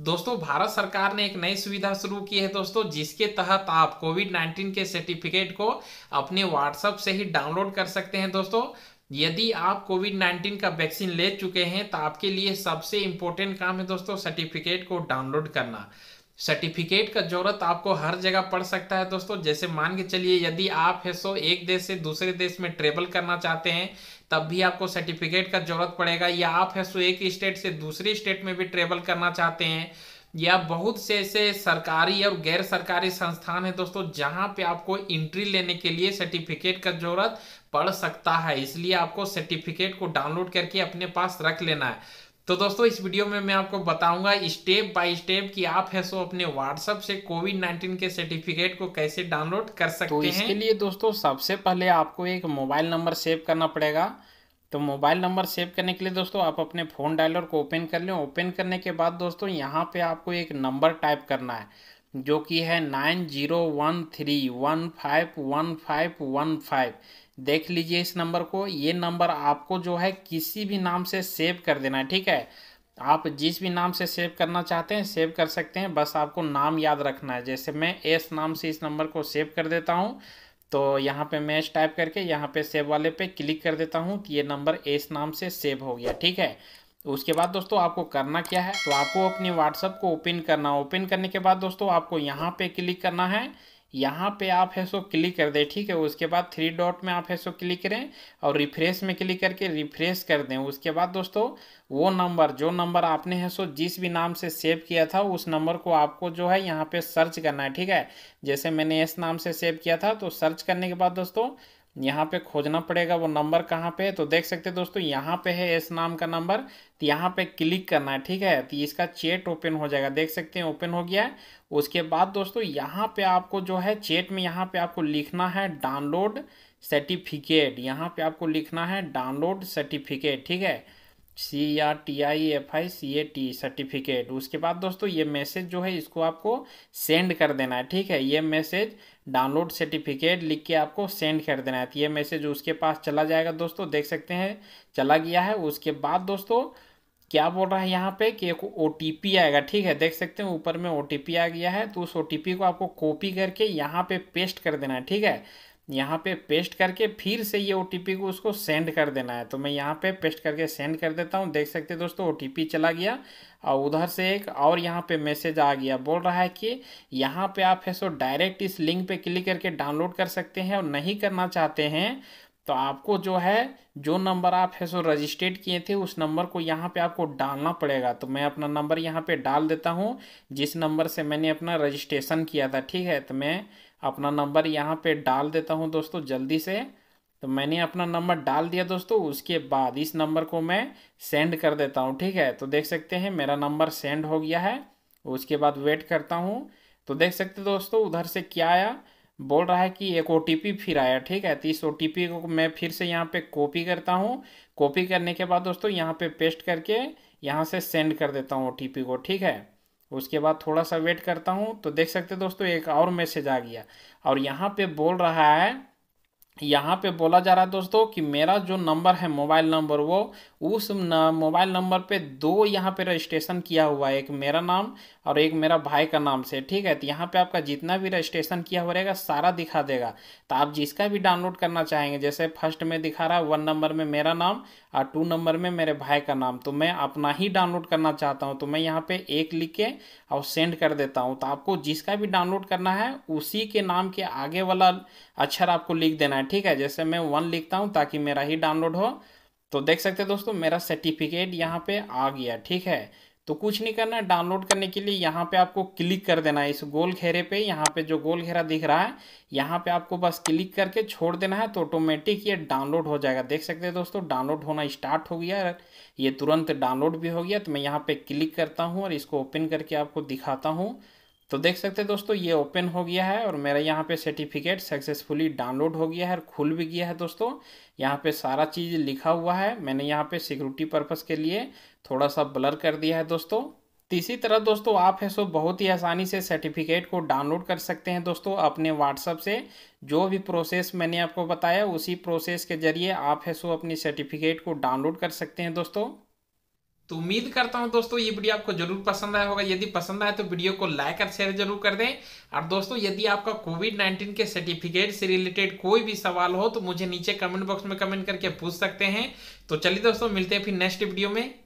दोस्तों भारत सरकार ने एक नई सुविधा शुरू की है दोस्तों जिसके तहत आप कोविड 19 के सर्टिफिकेट को अपने व्हाट्सएप से ही डाउनलोड कर सकते हैं दोस्तों यदि आप कोविड 19 का वैक्सीन ले चुके हैं तो आपके लिए सबसे इंपॉर्टेंट काम है दोस्तों सर्टिफिकेट को डाउनलोड करना सर्टिफिकेट का जरूरत आपको हर जगह पड़ सकता है दोस्तों जैसे मान के चलिए यदि आप है सो एक देश से दूसरे देश में ट्रेवल करना चाहते हैं तब भी आपको सर्टिफिकेट का जरूरत पड़ेगा या आप है सो एक स्टेट से दूसरे स्टेट में भी ट्रेवल करना चाहते हैं या बहुत से ऐसे सरकारी और गैर सरकारी संस्थान है दोस्तों जहां पे आपको एंट्री लेने के लिए सर्टिफिकेट का जरूरत पड़ सकता है इसलिए आपको सर्टिफिकेट को डाउनलोड करके अपने पास रख लेना है तो दोस्तों इस वीडियो में मैं आपको बताऊंगा स्टेप बाय स्टेप कि आप है सो अपने व्हाट्सएप से कोविड 19 के सर्टिफिकेट को कैसे डाउनलोड कर सकते तो इसके हैं इसके लिए दोस्तों सबसे पहले आपको एक मोबाइल नंबर सेव करना पड़ेगा तो मोबाइल नंबर सेव करने के लिए दोस्तों आप अपने फ़ोन डायलर को ओपन कर लें ओपन करने के बाद दोस्तों यहाँ पे आपको एक नंबर टाइप करना है जो कि है nine zero one three one five one five one five देख लीजिए इस नंबर को ये नंबर आपको जो है किसी भी नाम से सेव कर देना है ठीक है आप जिस भी नाम से सेव करना चाहते हैं सेव कर सकते हैं बस आपको नाम याद रखना है जैसे मैं एस नाम से इस नंबर को सेव कर देता हूँ तो यहाँ पे मैच टाइप करके यहाँ पे सेव वाले पे क्लिक कर देता हूँ तो ये नंबर एस नाम से सेव हो गया ठीक है उसके बाद दोस्तों आपको करना क्या है तो आपको अपने व्हाट्सअप को ओपन करना ओपन करने के बाद दोस्तों आपको यहाँ पे क्लिक करना है यहाँ पे आप है सो क्लिक कर दें ठीक है उसके बाद थ्री डॉट में आप है सो क्लिक करें और रिफ्रेश में क्लिक करके रिफ्रेश कर दें उसके बाद दोस्तों वो नंबर जो नंबर आपने है सो जिस भी नाम से सेव किया था उस नंबर को आपको जो है यहाँ पे सर्च करना है ठीक है जैसे मैंने इस नाम से सेव किया था तो सर्च करने के बाद दोस्तों यहाँ पे खोजना पड़ेगा वो नंबर कहाँ पे है तो देख सकते हैं दोस्तों यहाँ पे है एस नाम का नंबर तो यहाँ पे क्लिक करना है ठीक है तो इसका चेट ओपन हो जाएगा देख सकते हैं ओपन हो गया है उसके बाद दोस्तों यहाँ पे आपको जो है चेट में यहाँ पे आपको लिखना है डाउनलोड सर्टिफिकेट यहाँ पे आपको लिखना है डाउनलोड सर्टिफिकेट ठीक है C R T I F I C A T certificate उसके बाद दोस्तों ये मैसेज जो है इसको आपको सेंड कर देना है ठीक है ये मैसेज डाउनलोड सर्टिफिकेट लिख के आपको सेंड कर देना है तो ये मैसेज उसके पास चला जाएगा दोस्तों देख सकते हैं चला गया है उसके बाद दोस्तों क्या बोल रहा है यहाँ पे कि एक ओ आएगा ठीक है देख सकते हैं ऊपर में ओ आ गया है तो उस ओ को आपको कॉपी करके यहाँ पे पेस्ट कर देना है ठीक है यहाँ पे पेस्ट करके फिर से ये ओ को उसको सेंड कर देना है तो मैं यहाँ पे पेस्ट करके सेंड कर देता हूँ देख सकते हैं दोस्तों ओ चला गया और उधर से एक और यहाँ पे मैसेज आ गया बोल रहा है कि यहाँ पे आप है सो डायरेक्ट इस लिंक पे क्लिक करके डाउनलोड कर सकते हैं और नहीं करना चाहते हैं तो आपको जो है जो नंबर आप है सो रजिस्टर्ड किए थे उस नंबर को यहाँ पे आपको डालना पड़ेगा तो मैं अपना नंबर यहाँ पे डाल देता हूँ जिस नंबर से मैंने अपना रजिस्ट्रेशन किया था ठीक है तो मैं अपना नंबर यहाँ पे डाल देता हूँ दोस्तों जल्दी से तो मैंने अपना नंबर डाल दिया दोस्तों उसके बाद इस नंबर को मैं सेंड कर देता हूँ ठीक है तो देख सकते हैं मेरा नंबर सेंड हो गया है उसके बाद वेट करता हूँ तो देख सकते दोस्तों उधर से क्या आया बोल रहा है कि एक ओ फिर आया ठीक है तो इस ओ को मैं फिर से यहाँ पे कॉपी करता हूँ कॉपी करने के बाद दोस्तों यहाँ पे पेस्ट करके यहाँ से सेंड कर देता हूँ ओ को ठीक है उसके बाद थोड़ा सा वेट करता हूँ तो देख सकते दोस्तों एक और मैसेज आ गया और यहाँ पे बोल रहा है यहाँ पे बोला जा रहा है दोस्तों कि मेरा जो नंबर है मोबाइल नंबर वो उस मोबाइल नंबर पे दो यहाँ पे रजिस्ट्रेशन किया हुआ है एक मेरा नाम और एक मेरा भाई का नाम से ठीक है तो यहाँ पे आपका जितना भी रजिस्ट्रेशन किया हुआ रहेगा सारा दिखा देगा तो आप जिसका भी डाउनलोड करना चाहेंगे जैसे फर्स्ट में दिखा रहा है वन नंबर में मेरा नाम और टू नंबर में मेरे भाई का नाम तो मैं अपना ही डाउनलोड करना चाहता हूँ तो मैं यहाँ पे एक लिख के और सेंड कर देता हूँ तो आपको जिसका भी डाउनलोड करना है उसी के नाम के आगे वाला अक्षर आपको लिख देना है ठीक है जैसे मैं वन लिखता हूँ ताकि मेरा ही डाउनलोड हो तो देख सकते हैं दोस्तों मेरा सर्टिफिकेट यहाँ पे आ गया ठीक है तो कुछ नहीं करना है डाउनलोड करने के लिए यहाँ पे आपको क्लिक कर देना है इस गोल घेरे पे यहाँ पे जो गोल घेरा दिख रहा है यहाँ पे आपको बस क्लिक करके छोड़ देना है तो ऑटोमेटिक ये डाउनलोड हो जाएगा देख सकते हैं दोस्तों डाउनलोड होना स्टार्ट हो गया ये तुरंत डाउनलोड भी हो गया तो मैं यहाँ पे क्लिक करता हूँ और इसको ओपन करके आपको दिखाता हूँ तो देख सकते हैं दोस्तों ये ओपन हो गया है और मेरा यहाँ पे सर्टिफिकेट सक्सेसफुली डाउनलोड हो गया है और खुल भी गया है दोस्तों यहाँ पे सारा चीज़ लिखा हुआ है मैंने यहाँ पे सिक्योरिटी पर्पस के लिए थोड़ा सा ब्लर कर दिया है दोस्तों इसी तरह दोस्तों आप है सो बहुत ही आसानी से सर्टिफिकेट को डाउनलोड कर सकते हैं दोस्तों अपने व्हाट्सअप से जो भी प्रोसेस मैंने आपको बताया उसी प्रोसेस के जरिए आप है सो अपनी सर्टिफिकेट को डाउनलोड कर सकते हैं दोस्तों तो उम्मीद करता हूं दोस्तों ये वीडियो आपको जरूर पसंद आया होगा यदि पसंद आए तो वीडियो को लाइक और शेयर जरूर कर दें और दोस्तों यदि आपका कोविड 19 के सर्टिफिकेट से रिलेटेड कोई भी सवाल हो तो मुझे नीचे कमेंट बॉक्स में कमेंट करके पूछ सकते हैं तो चलिए दोस्तों मिलते हैं फिर नेक्स्ट वीडियो में